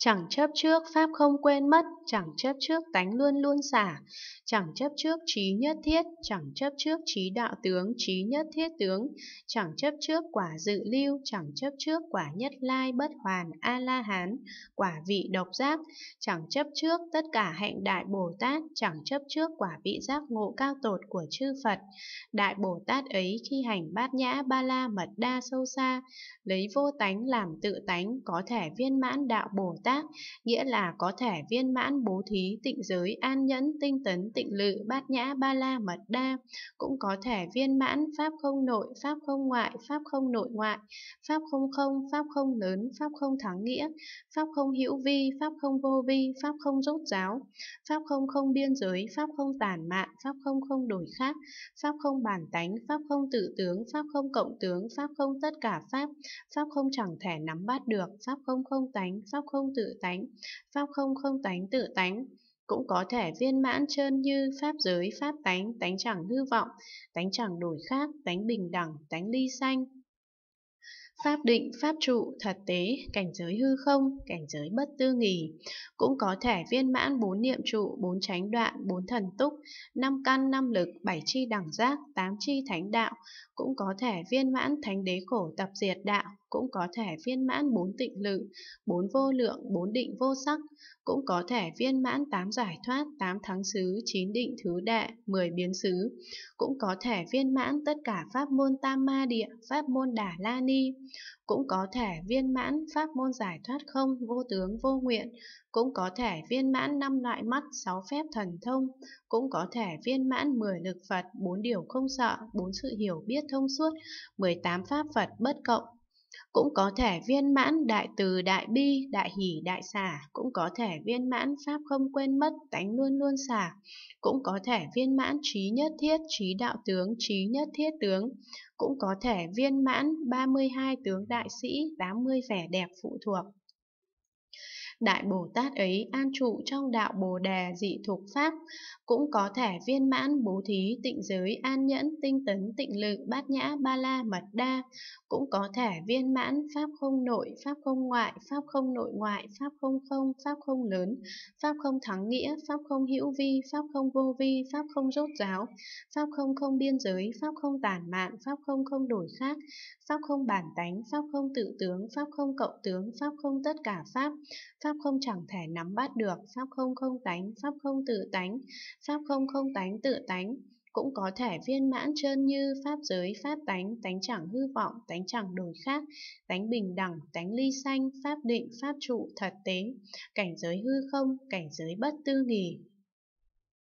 Chẳng chấp trước pháp không quên mất, chẳng chấp trước tánh luôn luôn xả, chẳng chấp trước trí nhất thiết, chẳng chấp trước trí đạo tướng, trí nhất thiết tướng, chẳng chấp trước quả dự lưu, chẳng chấp trước quả nhất lai bất hoàn a la hán, quả vị độc giác, chẳng chấp trước tất cả hạnh đại Bồ Tát, chẳng chấp trước quả vị giác ngộ cao tột của chư Phật. Đại Bồ Tát ấy khi hành bát nhã ba la mật đa sâu xa, lấy vô tánh làm tự tánh có thể viên mãn đạo Bồ Tát tác, nghĩa là có thể viên mãn bố thí, tịnh giới, an nhẫn, tinh tấn, tịnh lự, bát nhã, ba la, mật đa, cũng có thể viên mãn pháp không nội, pháp không ngoại, pháp không nội ngoại, pháp không không, pháp không lớn, pháp không thắng nghĩa, pháp không hữu vi, pháp không vô vi, pháp không rốt giáo, pháp không không biên giới, pháp không tàn mạn, pháp không không đổi khác, pháp không bản tánh, pháp không tự tướng, pháp không cộng tướng, pháp không tất cả pháp, pháp không chẳng thể nắm bắt được, pháp không không tánh, pháp không tự tánh, pháp không không tánh tự tánh. Cũng có thể viên mãn trơn như pháp giới, pháp tánh, tánh chẳng hư vọng, tánh chẳng đổi khác, tánh bình đẳng, tánh ly sanh, Pháp định, pháp trụ, thật tế, cảnh giới hư không, cảnh giới bất tư nghỉ. Cũng có thể viên mãn bốn niệm trụ, bốn chánh đoạn, bốn thần túc, năm căn, năm lực, bảy chi đẳng giác, tám chi thánh đạo. Cũng có thể viên mãn thánh đế khổ tập diệt đạo, cũng có thể viên mãn bốn tịnh lự, bốn vô lượng, bốn định vô sắc, cũng có thể viên mãn tám giải thoát, tám thắng xứ, chín định thứ đệ, mười biến xứ, cũng có thể viên mãn tất cả pháp môn tam ma địa, pháp môn đà la ni, cũng có thể viên mãn pháp môn giải thoát không vô tướng vô nguyện, cũng có thể viên mãn năm loại mắt, sáu phép thần thông, cũng có thể viên mãn 10 lực Phật, bốn điều không sợ, bốn sự hiểu biết thông suốt, 18 pháp Phật bất cộng, cũng có thể viên mãn đại từ đại bi, đại hỷ đại xả, cũng có thể viên mãn pháp không quên mất, tánh luôn luôn xả, cũng có thể viên mãn trí nhất thiết, trí đạo tướng, trí nhất thiết tướng, cũng có thể viên mãn 32 tướng đại sĩ, 80 vẻ đẹp phụ thuộc. Đại Bồ Tát ấy an trụ trong đạo Bồ Đề dị thuộc Pháp, cũng có thể viên mãn bố thí tịnh giới an nhẫn tinh tấn tịnh lự bát nhã ba la mật đa, cũng có thể viên mãn Pháp không nội, Pháp không ngoại, Pháp không nội ngoại, Pháp không không, Pháp không lớn, Pháp không thắng nghĩa, Pháp không hữu vi, Pháp không vô vi, Pháp không rốt giáo Pháp không không biên giới, Pháp không tàn mạn, Pháp không không đổi khác, Pháp không bản tánh, Pháp không tự tướng, Pháp không cộng tướng, Pháp không tất cả Pháp, Pháp Sắp không chẳng thể nắm bắt được, sắp không không tánh, sắp không tự tánh, sắp không không tánh tự tánh. Cũng có thể viên mãn trơn như pháp giới, pháp tánh, tánh chẳng hư vọng, tánh chẳng đổi khác, tánh bình đẳng, tánh ly xanh, pháp định, pháp trụ, thật tế, cảnh giới hư không, cảnh giới bất tư nghỉ,